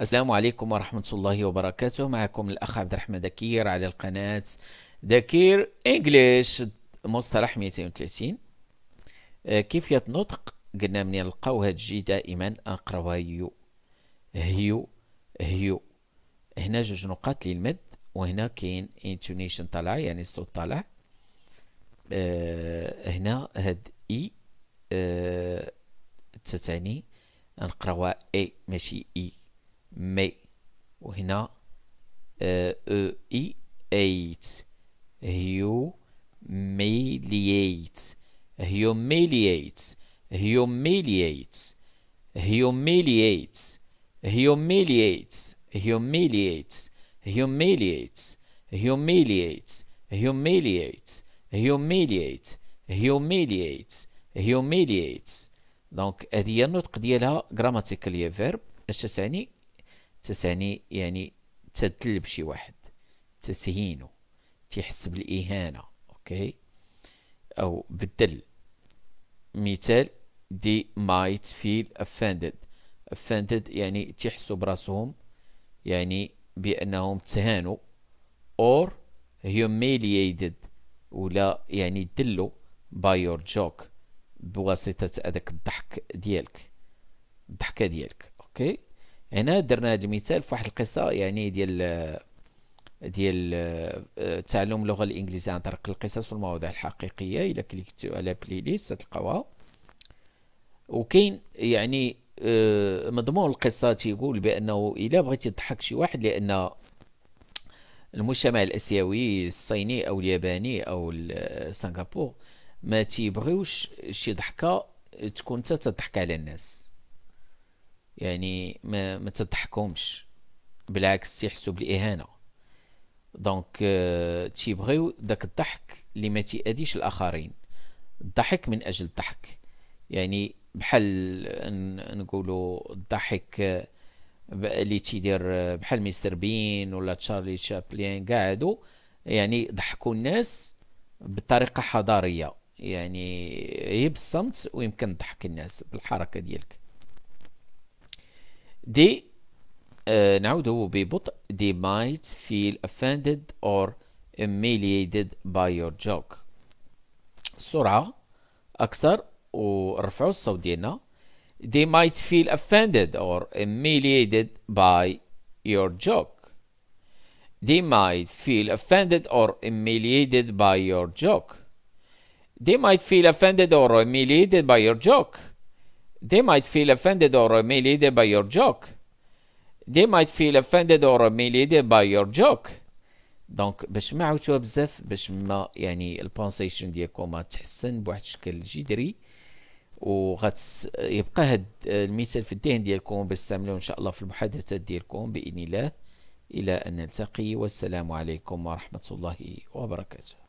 السلام عليكم ورحمة الله وبركاته معكم الأخ عبد الرحمن دكير على القناة دكير إنجليش مصطلح 230 آه، كيفية نطق قلنا من نلقاو هاد جي دائما أقرب يو هيو هيو هنا جوج نقاط للمد وهنا كاين انتونيشن طالع يعني صوت طالع أه هنا هاد اي e، أه تتعني نقراوها اي ماشي اي e. مي وهنا او اي ايت هيو هيو ميليات هيو ميليات هيو ميليات هيو ميليات هيو ميليات هيو ميليات دونك هذه هي النطق ديالها grammatical فيرب اش تعني تسعني يعني تدلب شي واحد تسهينه تيحس بالإهانة أوكي أو بالدل مثال دي مايت فيل offended offended يعني تيحسوا براسهم يعني بأنهم تهانوا or humiliated ولا يعني دلوا by your joke بواسطة هذاك الضحك ديالك الضحكة ديالك أوكي okay? هنا درنا هذا المثال في واحد القصه يعني ديال ديال آه، تعلم اللغه الانجليزيه عن طريق القصص والمواضيع الحقيقيه الا كليكتو على بلاي ليست تلقاوها وكاين يعني آه، مضمون القصه تيقول بانه الا بغيتي تضحك شي واحد لان المجتمع الاسيوي الصيني او الياباني او آه، سنغافور ما تيبغيوش شي ضحكه تكون انت تضحك على الناس يعني ما, ما تضحكهمش بالعكس تيحسوا بالاهانه دونك آه، تيبغيو داك الضحك اللي ما تياديش الاخرين الضحك من اجل الضحك يعني بحال نقولوا الضحك آه، اللي تيدير آه، بحال ميستر بين ولا تشارلي شابلين كاع يعني ضحكوا الناس بطريقه حضاريه يعني هي بالصمت ويمكن تضحك الناس بالحركه ديالك They uh, now they will be but they might feel offended or humiliated by your joke بسرعة أكثر ورفعوا الصوت ديالنا they might feel offended or humiliated by your joke they might feel offended or humiliated by your joke they might feel offended or humiliated by your joke They might feel offended or humiliated by your joke. They might feel offended or humiliated by your joke. دونك باش ما عاودتوها بزاف باش ما يعني البونسيشن ديالكم تحسن بواحد الشكل جذري وغات يبقى هاد المثال في الذهن ديالكم باش تستعملوه ان شاء الله في المحادثات ديالكم باذن الله الى ان نلتقي والسلام عليكم ورحمه الله وبركاته